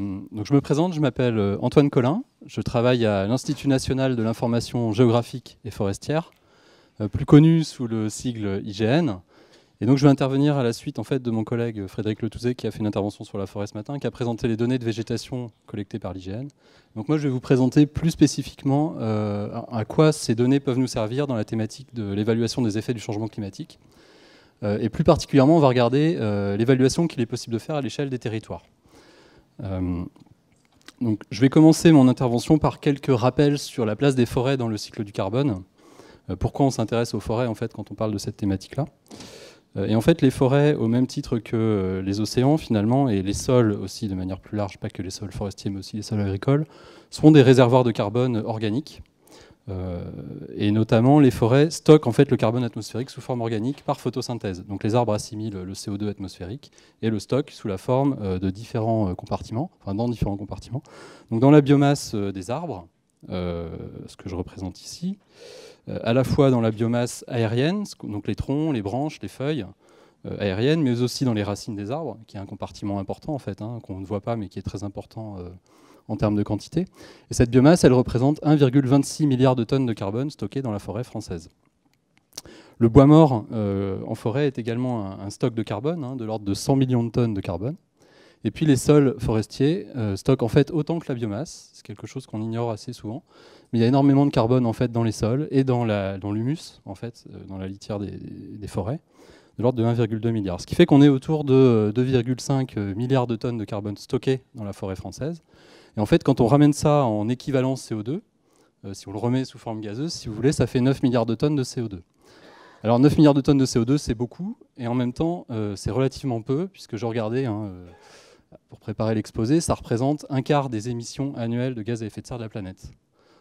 Mmh. je me présente, je m'appelle euh, Antoine Collin, je travaille à l'Institut national de l'information géographique et forestière, euh, plus connu sous le sigle IGN. Et donc je vais intervenir à la suite en fait de mon collègue Frédéric Letouzet qui a fait une intervention sur la forêt ce matin, qui a présenté les données de végétation collectées par l'IGN. Donc moi je vais vous présenter plus spécifiquement euh, à quoi ces données peuvent nous servir dans la thématique de l'évaluation des effets du changement climatique. et plus particulièrement on va regarder l'évaluation qu'il est possible de faire à l'échelle des territoires. Euh, donc, je vais commencer mon intervention par quelques rappels sur la place des forêts dans le cycle du carbone. Euh, pourquoi on s'intéresse aux forêts en fait quand on parle de cette thématique-là euh, Et en fait, les forêts, au même titre que les océans finalement et les sols aussi de manière plus large, pas que les sols forestiers mais aussi les sols agricoles, sont des réservoirs de carbone organique euh, et notamment, les forêts stockent en fait le carbone atmosphérique sous forme organique par photosynthèse. Donc les arbres assimilent le CO2 atmosphérique et le stockent sous la forme euh, de différents euh, compartiments, enfin dans différents compartiments. Donc dans la biomasse des arbres, ce que je représente ici, à la fois dans la biomasse aérienne, donc les troncs, les branches, les feuilles aériennes, mais aussi dans les racines des arbres, qui est un compartiment important en fait, hein, qu'on ne voit pas mais qui est très important en termes de quantité. Et cette biomasse, elle représente 1,26 milliard de tonnes de carbone stockées dans la forêt française. Le bois mort euh, en forêt est également un, stock de carbone, hein, de l'ordre de 100 millions de tonnes de carbone. Et puis les sols forestiers euh, stockent en fait autant que la biomasse, c'est quelque chose qu'on ignore assez souvent, mais il y a énormément de carbone en fait dans les sols et dans l'humus, dans en fait, euh, dans la litière des forêts, de l'ordre de 1,2 milliard. Ce qui fait qu'on est autour de 2,5 milliards de tonnes de carbone stockées dans la forêt française. Et en fait, quand on ramène ça en équivalence CO2, euh, si on le remet sous forme gazeuse, si vous voulez, ça fait 9 milliards de tonnes de CO2. Alors 9 milliards de tonnes de CO2, c'est beaucoup, et en même temps, euh, c'est relativement peu, puisque je regardais, hein, euh, pour préparer l'exposé, ça représente un quart des émissions annuelles de gaz à effet de serre de la planète.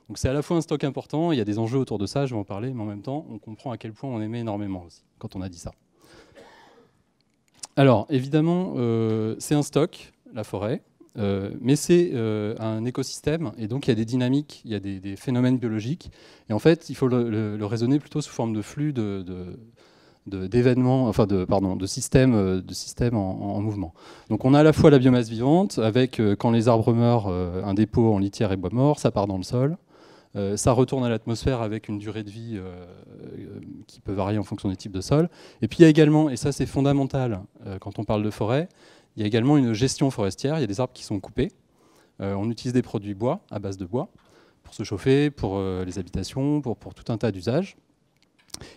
Donc c'est à la fois un stock important, il y a des enjeux autour de ça, je vais en parler, mais en même temps, on comprend à quel point on émet énormément aussi, quand on a dit ça. Alors évidemment, c'est un stock, la forêt, euh, mais c'est euh, un écosystème, et donc il y a des dynamiques, il y a des, phénomènes biologiques. Et en fait, il faut le, raisonner plutôt sous forme de flux de, d'événements, enfin de, pardon, de systèmes, euh, de systèmes en, mouvement. Donc on a à la fois la biomasse vivante, avec quand les arbres meurent, un dépôt en litière et bois mort, ça part dans le sol, ça retourne à l'atmosphère avec une durée de vie qui peut varier en fonction des types de sol, Et puis il y a également, et ça c'est fondamental quand on parle de forêt, il y a également une gestion forestière, il y a des arbres qui sont coupés. Euh, on utilise des produits bois, à base de bois, pour se chauffer, pour euh, les habitations, pour, tout un tas d'usages.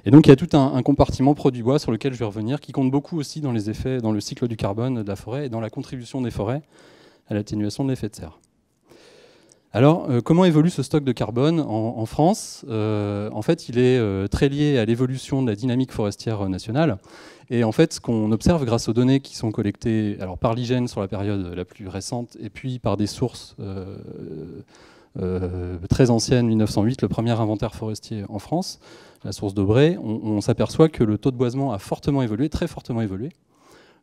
Et donc il y a tout un, compartiment produit bois sur lequel je vais revenir, qui compte beaucoup aussi dans les effets, dans le cycle du carbone de la forêt et dans la contribution des forêts à l'atténuation de l'effet de serre. Alors, euh, comment évolue ce stock de carbone en, France En fait, il est très lié à l'évolution de la dynamique forestière nationale. Et en fait, ce qu'on observe grâce aux données qui sont collectées alors par l'hygiène sur la période la plus récente et puis par des sources euh, euh, très anciennes, 1908, le premier inventaire forestier en France, la source d'Aubray, on s'aperçoit que le taux de boisement a fortement évolué, très fortement évolué.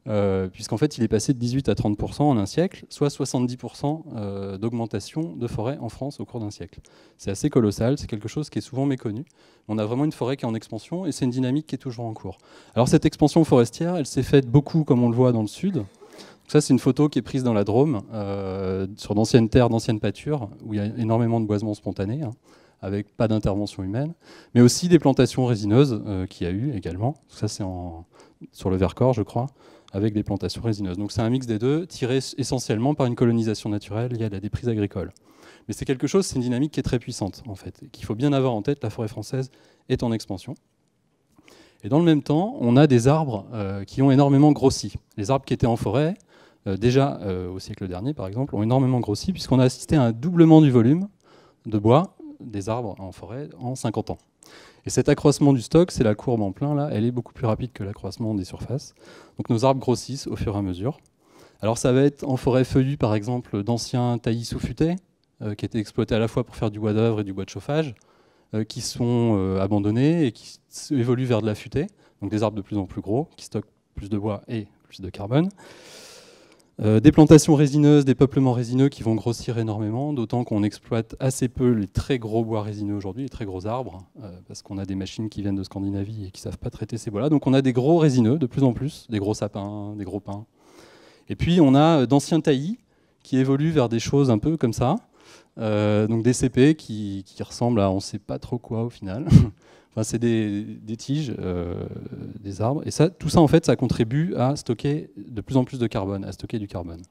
Euh, puisqu'en fait, il est passé de 18 à 30% en un siècle, soit 70% euh, d'augmentation de forêt en France au cours d'un siècle. C'est assez colossal, c'est quelque chose qui est souvent méconnu. On a vraiment une forêt qui est en expansion et c'est une dynamique qui est toujours en cours. Alors cette expansion forestière, elle s'est faite beaucoup, comme on le voit dans le sud. ça, c'est une photo qui est prise dans la Drôme, euh, sur d'anciennes terres, d'anciennes pâtures, où il y a énormément de boisements spontanés, hein, avec pas d'intervention humaine, mais aussi des plantations résineuses qui qu'il y a eu également. Ça, c'est sur le Vercors, je crois, avec des plantations résineuses. Donc c'est un mix des deux, tiré essentiellement par une colonisation naturelle liée à la déprise agricole. Mais c'est quelque chose, c'est une dynamique qui est très puissante, en fait, qu'il faut bien avoir en tête. La forêt française est en expansion. Et dans le même temps, on a des arbres euh, qui ont énormément grossi. Les arbres qui étaient en forêt, euh, déjà euh, au siècle dernier, par exemple, ont énormément grossi, puisqu'on a assisté à un doublement du volume de bois des arbres en forêt en 50 ans. Et cet accroissement du stock, c'est la courbe en plein là, elle est beaucoup plus rapide que l'accroissement des surfaces. Donc nos arbres grossissent au fur et à mesure. Alors ça va être en forêt feuillue par exemple d'anciens taillis sous euh, qui étaient exploités à la fois pour faire du bois d'œuvre et du bois de chauffage, euh, qui sont euh, abandonnés et qui évoluent vers de la futaie, donc des arbres de plus en plus gros, qui stockent plus de bois et plus de carbone. Euh, des plantations résineuses, des peuplements résineux qui vont grossir énormément, d'autant qu'on exploite assez peu les très gros bois résineux aujourd'hui, les très gros arbres, euh, parce qu'on a des machines qui viennent de Scandinavie et qui ne savent pas traiter ces bois-là. Donc on a des gros résineux de plus en plus, des gros sapins, des gros pins. Et puis on a euh, d'anciens taillis qui évoluent vers des choses un peu comme ça, donc des CP qui, qui ressemblent à on ne sait pas trop quoi au final. c'est des, tiges, euh, des arbres. Et ça, tout ça, en fait, ça contribue à stocker de plus en plus de carbone, à stocker du carbone.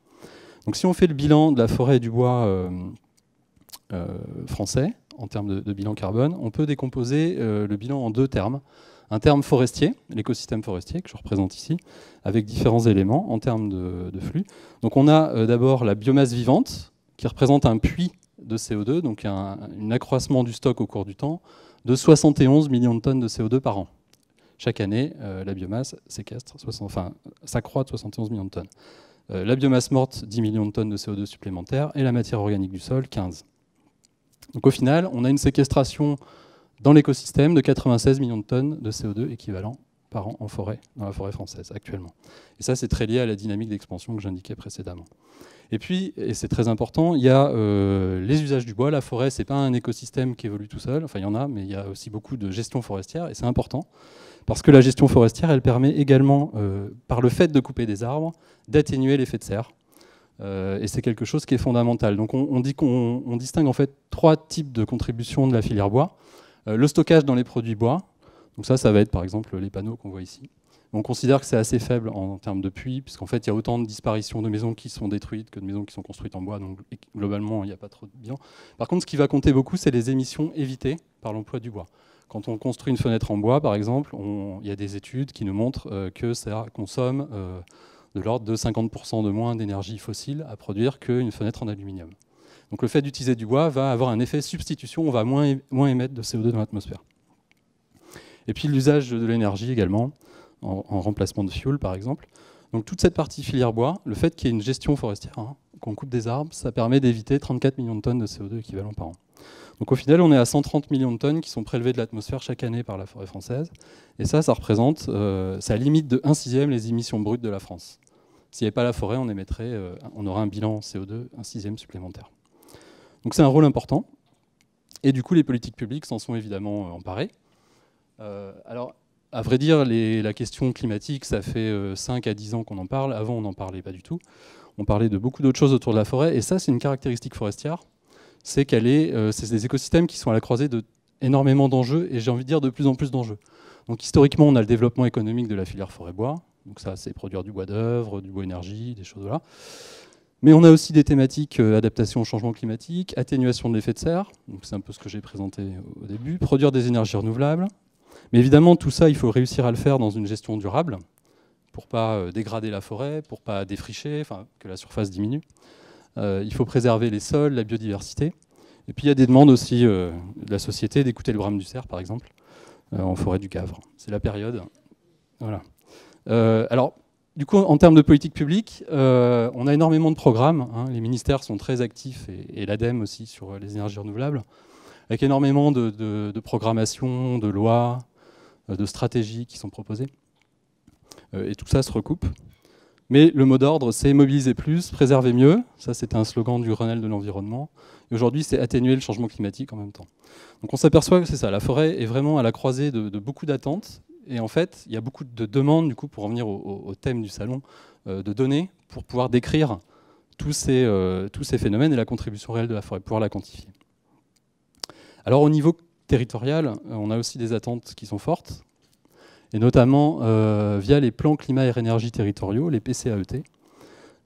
Donc, si on fait le bilan de la forêt et du bois euh, euh, français, en termes de, bilan carbone, on peut décomposer le bilan en deux termes. Un terme forestier, l'écosystème forestier, que je représente ici, avec différents éléments en termes de, flux. Donc, on a d'abord la biomasse vivante, qui représente un puits de CO2, donc un, un accroissement du stock au cours du temps de 71 millions de tonnes de CO2 par an. Chaque année, euh, la biomasse séquestre, enfin, s'accroît de 71 millions de tonnes. Euh, la biomasse morte, 10 millions de tonnes de CO2 supplémentaires, et la matière organique du sol, 15. Donc au final, on a une séquestration dans l'écosystème de 96 millions de tonnes de CO2 équivalent par an en forêt, dans la forêt française actuellement. Et ça, c'est très lié à la dynamique d'expansion que j'indiquais précédemment. Et puis, et c'est très important, il y a euh, les usages du bois. La forêt, c'est pas un écosystème qui évolue tout seul. Enfin, il y en a, mais il y a aussi beaucoup de gestion forestière, et c'est important parce que la gestion forestière, elle permet également, euh, par le fait de couper des arbres, d'atténuer l'effet de serre. Euh, et c'est quelque chose qui est fondamental. Donc, on, on dit qu'on distingue en fait trois types de contributions de la filière bois. le stockage dans les produits bois, donc ça, ça va être par exemple les panneaux qu'on voit ici. On considère que c'est assez faible en termes de puits, puisqu'en fait, il y a autant de disparitions de maisons qui sont détruites que de maisons qui sont construites en bois, donc globalement, il n'y a pas trop de bien. Par contre, ce qui va compter beaucoup, c'est les émissions évitées par l'emploi du bois. Quand on construit une fenêtre en bois, par exemple, il y a des études qui nous montrent euh, que ça consomme euh, de l'ordre de 50% de moins d'énergie fossile à produire qu'une fenêtre en aluminium. Donc le fait d'utiliser du bois va avoir un effet substitution, on va moins émettre de CO2 dans l'atmosphère. Et puis l'usage de l'énergie également, en, remplacement de fioul, par exemple. Donc toute cette partie filière bois, le fait qu'il y ait une gestion forestière, hein, qu'on coupe des arbres, ça permet d'éviter 34 millions de tonnes de CO2 équivalent par an. Donc au final, on est à 130 millions de tonnes qui sont prélevées de l'atmosphère chaque année par la forêt française. Et ça, ça représente, euh, ça limite de 1 sixième les émissions brutes de la France. S'il n'y avait pas la forêt, on émettrait, euh, on aurait un bilan CO2 un sixième supplémentaire. Donc c'est un rôle important. Et du coup, les politiques publiques s'en sont évidemment euh, emparées. Euh, alors, à vrai dire, la question climatique, ça fait 5 euh, à 10 ans qu'on en parle. Avant, on n'en parlait pas du tout. On parlait de beaucoup d'autres choses autour de la forêt. Et ça, c'est une caractéristique forestière. C'est qu'elle est, euh, c'est des écosystèmes qui sont à la croisée de énormément d'enjeux et j'ai envie de dire de plus en plus d'enjeux. Donc historiquement, on a le développement économique de la filière forêt-bois. Donc ça, c'est produire du bois d'œuvre, du bois énergie, des choses là. Mais on a aussi des thématiques adaptation au changement climatique, atténuation de l'effet de serre, donc c'est un peu ce que j'ai présenté au début, produire des énergies renouvelables, mais évidemment, tout ça, il faut réussir à le faire dans une gestion durable, pour pas euh, dégrader la forêt, pour pas défricher, enfin, que la surface diminue. Euh, il faut préserver les sols, la biodiversité. Et puis il y a des demandes aussi euh, de la société d'écouter le brame du cerf, par exemple, en forêt du Cavre. C'est la période. Voilà. alors, du coup, en termes de politique publique, on a énormément de programmes. Hein. Les ministères sont très actifs et, l'ADEME aussi sur les énergies renouvelables, avec énormément de, de, de programmation, de lois, euh, de stratégies qui sont proposées. Euh, et tout ça se recoupe. Mais le mot d'ordre, c'est mobiliser plus, préserver mieux. Ça, c'était un slogan du Renel de l'environnement. Et aujourd'hui, c'est atténuer le changement climatique en même temps. Donc on s'aperçoit que c'est ça. La forêt est vraiment à la croisée de, beaucoup d'attentes. Et en fait, il y a beaucoup de demandes, du coup, pour revenir au, au thème du salon, euh, de données pour pouvoir décrire tous ces, tous ces phénomènes et la contribution réelle de la forêt, pouvoir la quantifier. Alors au niveau territoriales, euh, on a aussi des attentes qui sont fortes, et notamment euh, via les plans climat et énergie territoriaux, les PCAET.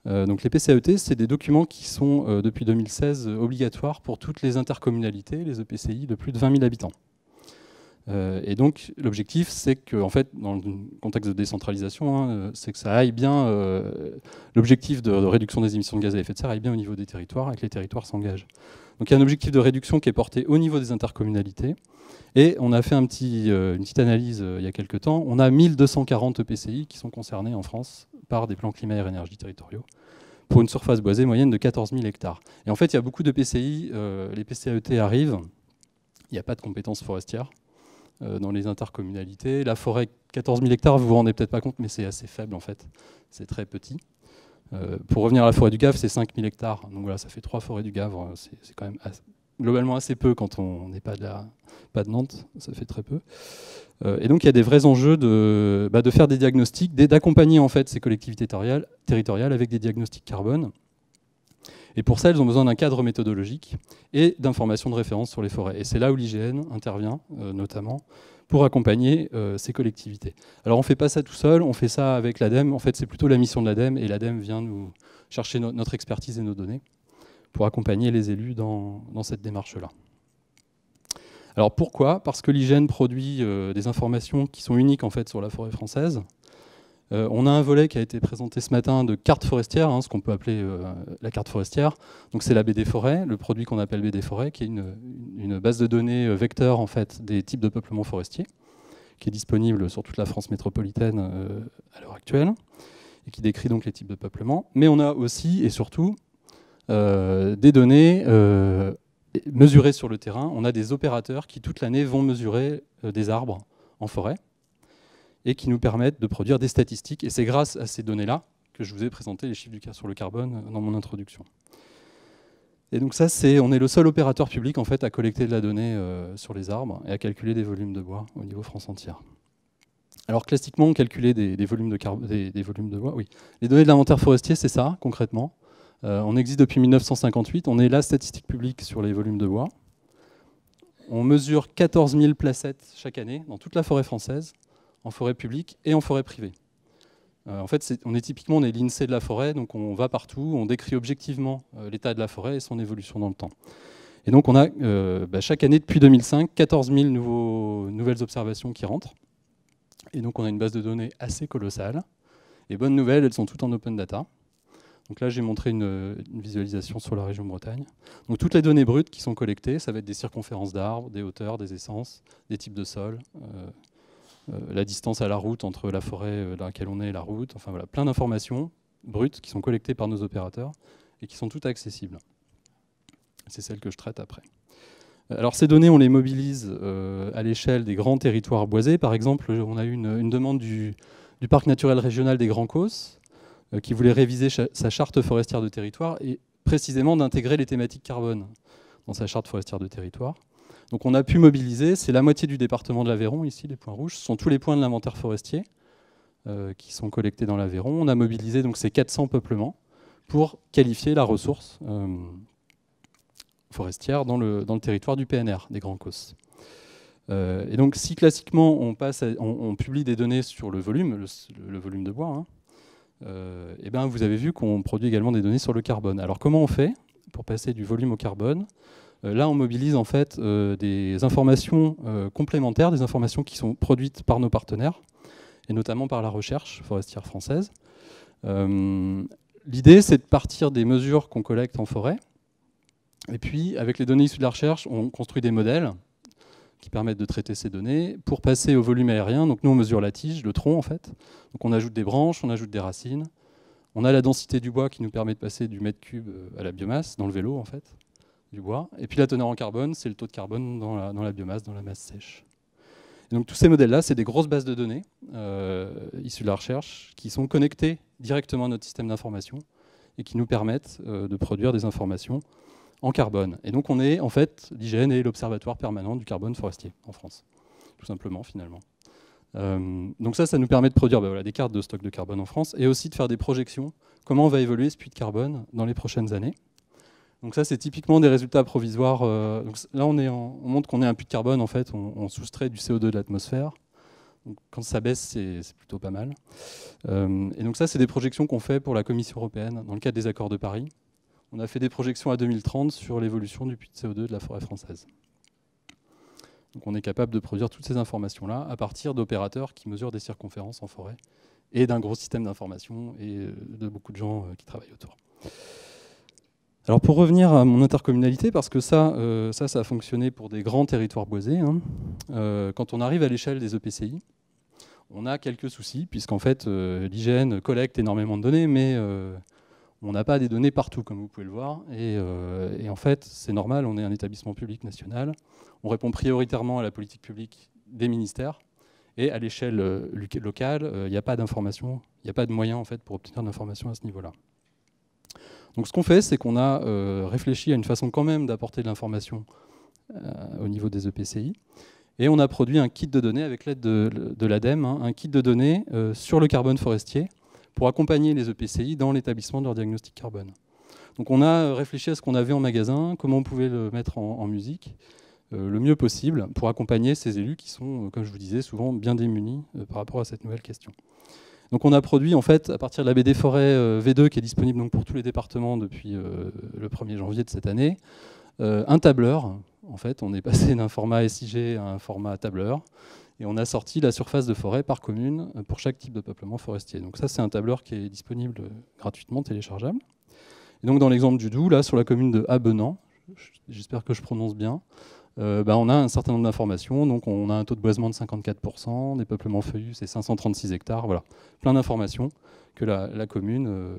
Euh, donc les PCAET, c'est des documents qui sont, depuis 2016, obligatoires pour toutes les intercommunalités, les EPCI de plus de 20 000 habitants. et donc l'objectif, c'est que, en fait, dans le contexte de décentralisation, hein, c'est que ça aille bien, l'objectif de, de réduction des émissions de gaz à effet de serre aille bien au niveau des territoires, et que les territoires s'engagent. Donc il y a un objectif de réduction qui est porté au niveau des intercommunalités. Et on a fait euh, une petite analyse euh, il y a quelques temps. On a 1240 EPCI qui sont concernés en France par des plans climat et énergie territoriaux pour une surface boisée moyenne de 14 000 hectares. Et en fait, il y a beaucoup de PCI, euh, les PCAET arrivent, il n'y a pas de compétences forestières dans les intercommunalités. La forêt, 14 000 hectares, vous ne vous rendez peut-être pas compte, mais c'est assez faible en fait, c'est très petit. Euh, pour revenir à la forêt du Gave, c'est 5000 hectares. Donc voilà, ça fait trois forêts du Gave. Euh, c'est quand même globalement assez peu quand on n'est pas, de Nantes. Ça fait très peu. Euh, et donc il y a des vrais enjeux de, bah, faire des diagnostics, d'accompagner en fait ces collectivités territoriales, avec des diagnostics carbone. Et pour ça, elles ont besoin d'un cadre méthodologique et d'informations de référence sur les forêts. Et c'est là où l'IGN intervient, notamment, pour accompagner euh, ces collectivités. Alors on ne fait pas ça tout seul, on fait ça avec l'ADEME. En fait, c'est plutôt la mission de l'ADEME et l'ADEME vient nous chercher notre expertise et nos données pour accompagner les élus dans, cette démarche-là. Alors pourquoi Parce que l'hygiène produit euh, des informations qui sont uniques en fait sur la forêt française. Euh, on a un volet qui a été présenté ce matin de carte forestière, hein, ce qu'on peut appeler euh, la carte forestière. Donc c'est la BD Forêt, le produit qu'on appelle BD Forêt, qui est une, base de données euh, vecteur en fait des types de peuplement forestier, qui est disponible sur toute la France métropolitaine à l'heure actuelle et qui décrit donc les types de peuplement. Mais on a aussi et surtout des données mesurées sur le terrain. On a des opérateurs qui toute l'année vont mesurer des arbres en forêt et qui nous permettent de produire des statistiques. Et c'est grâce à ces données-là que je vous ai présenté les chiffres du cas sur le carbone euh, dans mon introduction. Et donc ça, c'est, on est le seul opérateur public en fait à collecter de la donnée euh, sur les arbres et à calculer des volumes de bois au niveau France entière. Alors classiquement, on calculait des, volumes, de de bois. Oui, les données de l'inventaire forestier, c'est ça concrètement. Euh, on existe depuis 1958. On est la statistique publique sur les volumes de bois. On mesure 14 000 placettes chaque année dans toute la forêt française en forêt publique et en forêt privée. Euh, en fait, on est typiquement on est l'INSEE de la forêt, donc on va partout, on décrit objectivement euh, l'état de la forêt et son évolution dans le temps. Et donc on a euh, bah, chaque année depuis 2005 14 000 nouvelles observations qui rentrent. Et donc on a une base de données assez colossale. Et bonne nouvelle, elles sont toutes en open data. Donc là, j'ai montré une, une, visualisation sur la région Bretagne. Donc toutes les données brutes qui sont collectées, ça va être des circonférences d'arbres, des hauteurs, des essences, des types de sols, euh, la distance à la route entre la forêt euh, dans laquelle on est et la route, enfin voilà, plein d'informations brutes qui sont collectées par nos opérateurs et qui sont toutes accessibles. C'est celle que je traite après. Euh, alors ces données, on les mobilise à l'échelle des grands territoires boisés. Par exemple, on a eu une, demande du, parc naturel régional des Grands Causses qui voulait réviser sa charte forestière de territoire et précisément d'intégrer les thématiques carbone dans sa charte forestière de territoire. Donc on a pu mobiliser, c'est la moitié du département de l'Aveyron, ici les points rouges, ce sont tous les points de l'inventaire forestier euh, qui sont collectés dans l'Aveyron. On a mobilisé donc ces 400 peuplements pour qualifier la ressource euh, forestière dans le, territoire du PNR, des Grands Causses. Euh, et donc si classiquement on, publie des données sur le volume, le, volume de bois, et hein, eh ben, vous avez vu qu'on produit également des données sur le carbone. Alors comment on fait pour passer du volume au carbone euh, là, on mobilise en fait euh, des informations euh, complémentaires, des informations qui sont produites par nos partenaires, et notamment par la recherche forestière française. L'idée, c'est de partir des mesures qu'on collecte en forêt, et puis, avec les données issues de la recherche, on construit des modèles qui permettent de traiter ces données pour passer au volume aérien. Donc nous, on mesure la tige, le tronc en fait. Donc on ajoute des branches, on ajoute des racines. On a la densité du bois qui nous permet de passer du mètre cube à la biomasse dans le vélo en fait du bois. Et puis la teneur en carbone, c'est le taux de carbone dans la, biomasse, dans la masse sèche. donc tous ces modèles-là, c'est des grosses bases de données euh, issues de la recherche qui sont connectées directement à notre système d'information et qui nous permettent euh, de produire des informations en carbone. Et donc on est en fait, l'IGN et l'observatoire permanent du carbone forestier en France, tout simplement finalement. Euh, donc ça, ça nous permet de produire bah des cartes de stock de carbone en France et aussi de faire des projections, comment on va évoluer ce puits de carbone dans les prochaines années. Donc ça, c'est typiquement des résultats provisoires. Euh, là, on, est montre qu'on est un puits de carbone, en fait, on, soustrait du CO2 de l'atmosphère. quand ça baisse, c'est plutôt pas mal. Euh, et donc ça, c'est des projections qu'on fait pour la Commission européenne dans le cadre des accords de Paris. On a fait des projections à 2030 sur l'évolution du puits de CO2 de la forêt française. Donc on est capable de produire toutes ces informations-là à partir d'opérateurs qui mesurent des circonférences en forêt et d'un gros système d'information et euh, de beaucoup de gens qui travaillent autour. Alors pour revenir à mon intercommunalité, parce que ça, euh, ça, ça, a fonctionné pour des grands territoires boisés, hein, euh, quand on arrive à l'échelle des EPCI, on a quelques soucis, puisqu'en fait, euh, l'hygiène collecte énormément de données, mais on n'a pas des données partout, comme vous pouvez le voir. Et, en fait, c'est normal, on est un établissement public national, on répond prioritairement à la politique publique des ministères, et à l'échelle locale, il n'y a pas d'information, il n'y a pas de moyens en fait, pour obtenir d'informations à ce niveau-là. Donc ce qu'on fait, c'est qu'on a euh, réfléchi à une façon quand même d'apporter de l'information euh, au niveau des EPCI. Et on a produit un kit de données avec l'aide de, l'ADEME, hein, un kit de données euh, sur le carbone forestier pour accompagner les EPCI dans l'établissement de leur diagnostic carbone. Donc on a réfléchi à ce qu'on avait en magasin, comment on pouvait le mettre en, musique le mieux possible pour accompagner ces élus qui sont, comme je vous disais, souvent bien démunis par rapport à cette nouvelle question. Donc on a produit en fait à partir de la BD Forêt euh, V2 qui est disponible donc, pour tous les départements depuis euh, le 1er janvier de cette année, euh, un tableur. En fait, on est passé d'un format SIG à un format tableur et on a sorti la surface de forêt par commune pour chaque type de peuplement forestier. Donc ça c'est un tableur qui est disponible gratuitement téléchargeable. Et donc dans l'exemple du Doubs, là sur la commune de Abenant, j'espère que je prononce bien, euh, bah, on a un certain nombre d'informations. Donc on a un taux de boisement de 54%, des peuplements feuillus, c'est 536 hectares. Voilà, plein d'informations que la, commune. Euh,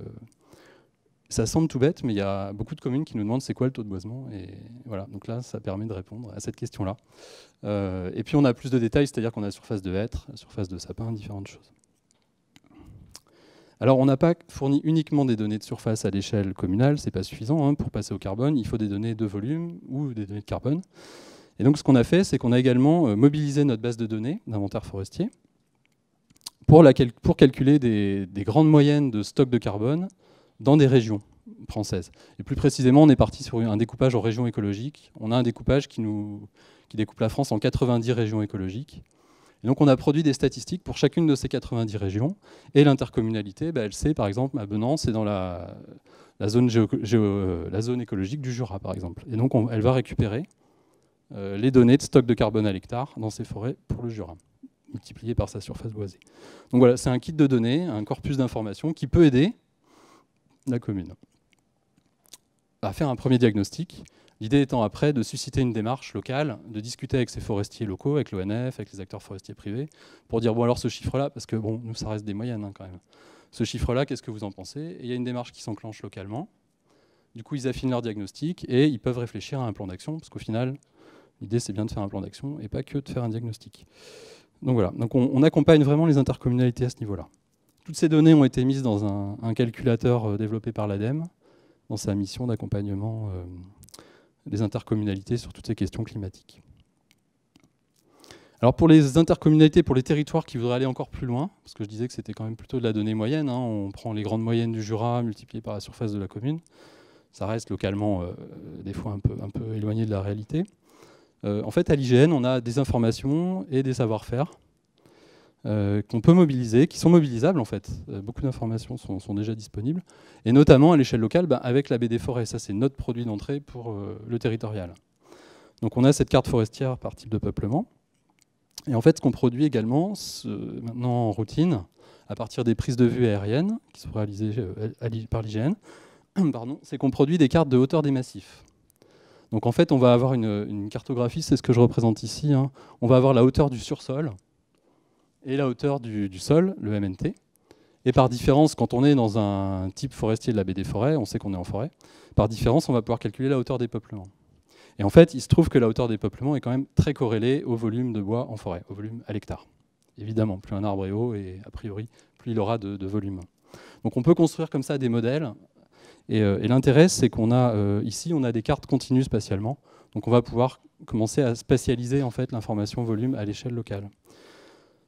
ça semble tout bête, mais il y a beaucoup de communes qui nous demandent c'est quoi le taux de boisement. Et voilà, donc là, ça permet de répondre à cette question-là. Euh, et puis on a plus de détails, c'est-à-dire qu'on a surface de hêtre, surface de sapin, différentes choses. Alors, on n'a pas fourni uniquement des données de surface à l'échelle communale, c'est pas suffisant. Hein. pour passer au carbone, il faut des données de volume ou des données de carbone. Et donc, ce qu'on a fait, c'est qu'on a également euh, mobilisé notre base de données d'inventaire forestier pour, pour calculer des, grandes moyennes de stock de carbone dans des régions françaises. Et plus précisément, on est parti sur un découpage en régions écologiques. On a un découpage qui, qui découpe la France en 90 régions écologiques. Et donc on a produit des statistiques pour chacune de ces 90 régions. Et l'intercommunalité, bah, elle sait par exemple, à Benan, c'est dans euh, la, zone écologique du Jura par exemple. Et donc elle va récupérer euh, les données de stock de carbone à l'hectare dans ces forêts pour le Jura multipliées par sa surface boisée. Donc voilà, c'est un kit de données, un corpus d'informations qui peut aider la commune à faire un premier diagnostic L'idée étant après de susciter une démarche locale, de discuter avec ces forestiers locaux, avec l'ONF, avec les acteurs forestiers privés, pour dire bon alors ce chiffre-là, parce que bon, nous ça reste des moyennes hein, quand même. Ce chiffre-là, qu'est-ce que vous en pensez Et il y a une démarche qui s'enclenche localement. Du coup, ils affinent leur diagnostic et ils peuvent réfléchir à un plan d'action, parce qu'au final, l'idée c'est bien de faire un plan d'action et pas que de faire un diagnostic. Donc voilà, donc on, accompagne vraiment les intercommunalités à ce niveau-là. Toutes ces données ont été mises dans un, calculateur euh, développé par l'ADEME dans sa mission d'accompagnement. Euh, les intercommunalités sur toutes ces questions climatiques. Alors pour les intercommunalités, pour les territoires qui voudraient aller encore plus loin, parce que je disais que c'était quand même plutôt de la donnée moyenne, hein, on prend les grandes moyennes du Jura multipliées par la surface de la commune, ça reste localement euh, des fois un peu, éloigné de la réalité. Euh, en fait, à l'IGN, on a des informations et des savoir-faire euh, qu'on peut mobiliser, qui sont mobilisables en fait. Euh, beaucoup d'informations sont, déjà disponibles, et notamment à l'échelle locale bah, avec la BD Forêt. Ça, c'est notre produit d'entrée pour euh, le territorial. Donc on a cette carte forestière par type de peuplement. Et en fait, ce qu'on produit également, maintenant en routine, à partir des prises de vue aériennes qui sont réalisées par l'IGN, c'est qu'on produit des cartes de hauteur des massifs. Donc en fait, on va avoir une, cartographie, c'est ce que je représente ici. Hein. On va avoir la hauteur du sursol, et la hauteur du, sol, le MNT. Et par différence, quand on est dans un type forestier de la baie des forêts, on sait qu'on est en forêt, par différence, on va pouvoir calculer la hauteur des peuplements. Et en fait, il se trouve que la hauteur des peuplements est quand même très corrélée au volume de bois en forêt, au volume à l'hectare. Évidemment, plus un arbre est haut, et a priori, plus il aura de, volume. Donc on peut construire comme ça des modèles. Et, euh, l'intérêt, c'est qu'on a euh, ici, on a des cartes continues spatialement. Donc on va pouvoir commencer à spatialiser en fait l'information volume à l'échelle locale.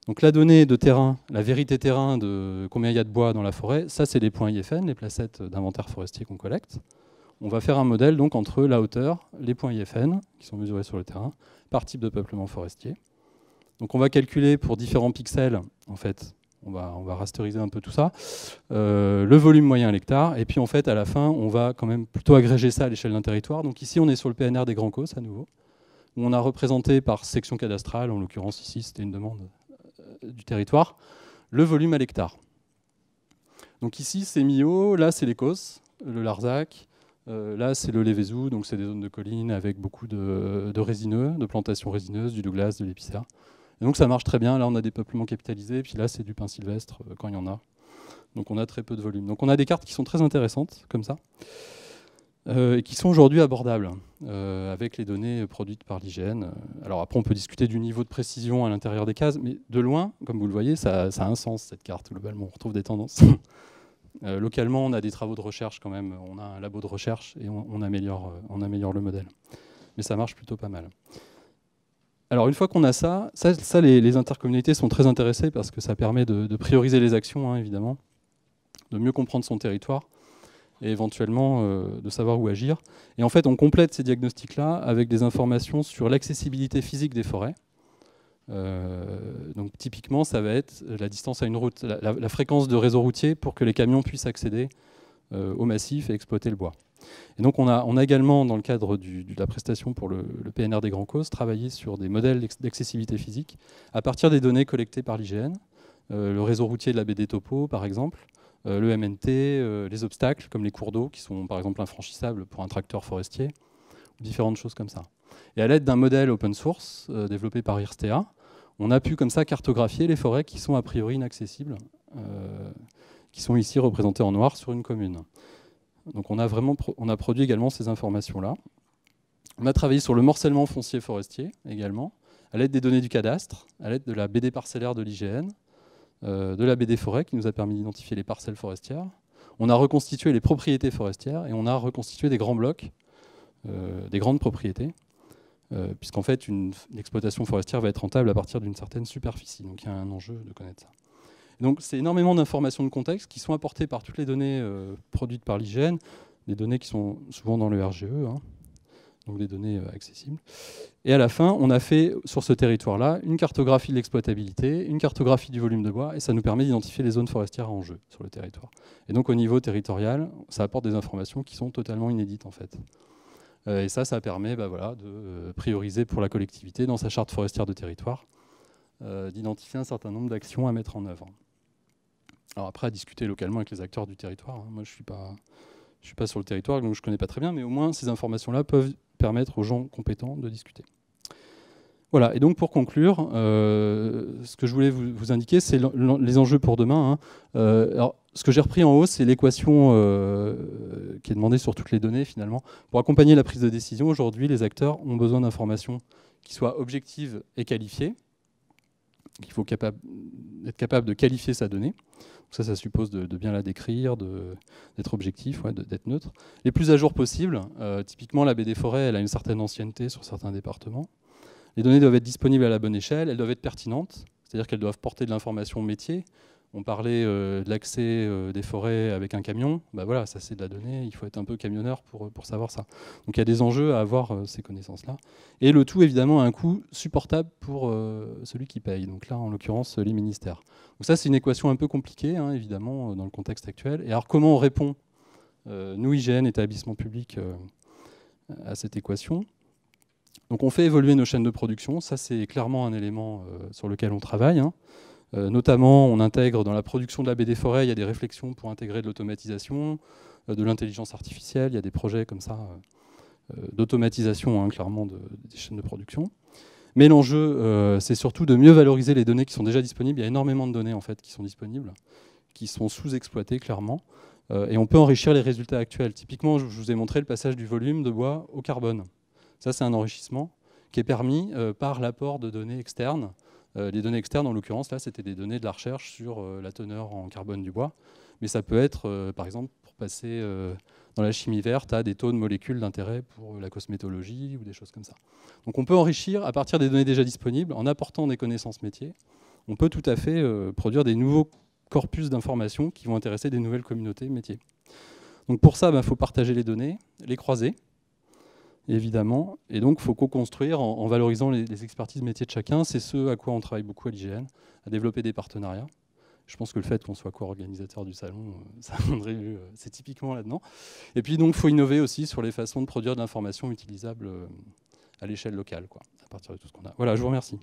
Donc la donnée de terrain, la vérité terrain de combien il y a de bois dans la forêt, ça c'est les points IFN, les placettes d'inventaire forestier qu'on collecte. On va faire un modèle donc entre la hauteur, les points IFN qui sont mesurés sur le terrain, par type de peuplement forestier. Donc on va calculer pour différents pixels, en fait, on va, rasteriser un peu tout ça, euh, le volume moyen à l'hectare, et puis en fait à la fin on va quand même plutôt agréger ça à l'échelle d'un territoire. Donc ici on est sur le PNR des Grands Causses à nouveau, où on a représenté par section cadastrale, en l'occurrence ici c'était une demande euh, du territoire, le volume à l'hectare. Donc ici, c'est Mio, là, c'est l'Écosse, le Larzac, euh, là, c'est le Lévézou, donc c'est des zones de collines avec beaucoup de, résineux, de plantations résineuses, du Douglas, de l'épicéa. donc ça marche très bien. Là, on a des peuplements capitalisés, puis là, c'est du pin sylvestre euh, quand il y en a. Donc on a très peu de volume. Donc on a des cartes qui sont très intéressantes, comme ça. Euh, et qui sont aujourd'hui abordables euh, avec les données produites par l'hygiène. Alors après, on peut discuter du niveau de précision à l'intérieur des cases, mais de loin, comme vous le voyez, ça, a un sens, cette carte. Globalement, on retrouve des tendances. Euh, localement, on a des travaux de recherche quand même. On a un labo de recherche et on, améliore, le modèle. Mais ça marche plutôt pas mal. Alors une fois qu'on a ça, ça, les, les, intercommunalités sont très intéressées parce que ça permet de, prioriser les actions, hein, évidemment, de mieux comprendre son territoire et éventuellement euh, de savoir où agir. Et en fait, on complète ces diagnostics-là avec des informations sur l'accessibilité physique des forêts. Euh, donc typiquement, ça va être la distance à une route, la, fréquence de réseau routier pour que les camions puissent accéder euh, au massif et exploiter le bois. Et donc on a, on a également, dans le cadre de la prestation pour le, le, PNR des grands causes, travaillé sur des modèles d'accessibilité physique à partir des données collectées par l'IGN, le réseau routier de la BD Topo par exemple, euh, le MNT, euh, les obstacles comme les cours d'eau qui sont par exemple infranchissables pour un tracteur forestier, différentes choses comme ça. Et à l'aide d'un modèle open source euh, développé par Irstea, on a pu comme ça cartographier les forêts qui sont a priori inaccessibles, qui sont ici représentées en noir sur une commune. Donc on a, vraiment on a produit également ces informations-là. On a travaillé sur le morcellement foncier forestier également, à l'aide des données du cadastre, à l'aide de la BD parcellaire de l'IGN, euh, de la BD Forêt qui nous a permis d'identifier les parcelles forestières. On a reconstitué les propriétés forestières et on a reconstitué des grands blocs, euh, des grandes propriétés, euh, puisqu'en fait, une, exploitation forestière va être rentable à partir d'une certaine superficie. Donc il y a un enjeu de connaître ça. Donc c'est énormément d'informations de contexte qui sont apportées par toutes les données produites par l'hygiène, des données qui sont souvent dans le RGE. Hein donc des données euh, accessibles. Et à la fin, on a fait sur ce territoire-là une cartographie de l'exploitabilité, une cartographie du volume de bois, et ça nous permet d'identifier les zones forestières en jeu sur le territoire. Et donc au niveau territorial, ça apporte des informations qui sont totalement inédites en fait. Euh, et ça, ça permet bah, voilà, de euh, prioriser pour la collectivité dans sa charte forestière de territoire, d'identifier un certain nombre d'actions à mettre en œuvre. Alors après, à discuter localement avec les acteurs du territoire. Hein, moi, je ne suis pas je ne suis pas sur le territoire, donc je ne connais pas très bien, mais au moins ces informations-là peuvent permettre aux gens compétents de discuter. Voilà, et donc pour conclure, euh, ce que je voulais vous, indiquer, c'est les enjeux pour demain. Hein. Euh, alors, ce que j'ai repris en haut, c'est l'équation euh, qui est demandée sur toutes les données finalement. Pour accompagner la prise de décision, aujourd'hui, les acteurs ont besoin d'informations qui soient objectives et qualifiées. Il faut être capable de qualifier sa donnée ça, ça suppose de, bien la décrire, d'être objectif, d'être neutre. Les plus à jour possibles, euh, typiquement la BD forêts, elle a une certaine ancienneté sur certains départements. Les données doivent être disponibles à la bonne échelle, elles doivent être pertinentes, c'est-à-dire qu'elles doivent porter de l'information métier. On parlait euh, de l'accès euh, des forêts avec un camion, bah voilà, ça c'est de la donnée, il faut être un peu camionneur pour, savoir ça. Donc il y a des enjeux à avoir ces connaissances-là. Et le tout évidemment a un coût supportable pour celui qui paye, donc là en l'occurrence les ministères. Donc ça, c'est une équation un peu compliquée, hein, évidemment, euh, dans le contexte actuel. Et alors, comment on répond, euh, nous, IGN, établissement public, euh, à cette équation Donc on fait évoluer nos chaînes de production. Ça, c'est clairement un élément sur lequel on travaille. Hein. notamment, on intègre dans la production de la des forêts, il y a des réflexions pour intégrer de l'automatisation, de l'intelligence artificielle. Il y a des projets comme ça d'automatisation, hein, clairement, des chaînes de production. Mais l'enjeu, euh, c'est surtout de mieux valoriser les données qui sont déjà disponibles. Il y a énormément de données en fait, qui sont disponibles, qui sont sous-exploitées clairement. Euh, et on peut enrichir les résultats actuels. Typiquement, je vous ai montré le passage du volume de bois au carbone. Ça, c'est un enrichissement qui est permis euh, par l'apport de données externes. les données externes, en l'occurrence, là, c'était des données de la recherche sur la teneur en carbone du bois mais ça peut être, par exemple, passer euh, dans la chimie verte à des taux de molécules d'intérêt pour la cosmétologie ou des choses comme ça. Donc on peut enrichir à partir des données déjà disponibles en apportant des connaissances métiers. On peut tout à fait euh, produire des nouveaux corpus d'informations qui vont intéresser des nouvelles communautés métiers. Donc pour ça, il ben, faut partager les données, les croiser, évidemment, et donc il faut co-construire en, valorisant les expertises métiers de chacun. C'est ce à quoi on travaille beaucoup à l'IGN, à développer des partenariats je pense que le fait qu'on soit co-organisateur du salon, euh, ça euh, c'est typiquement là-dedans. Et puis donc, il faut innover aussi sur les façons de produire de l'information utilisable euh, à l'échelle locale, quoi, à partir de tout ce qu'on a. Voilà, je vous remercie.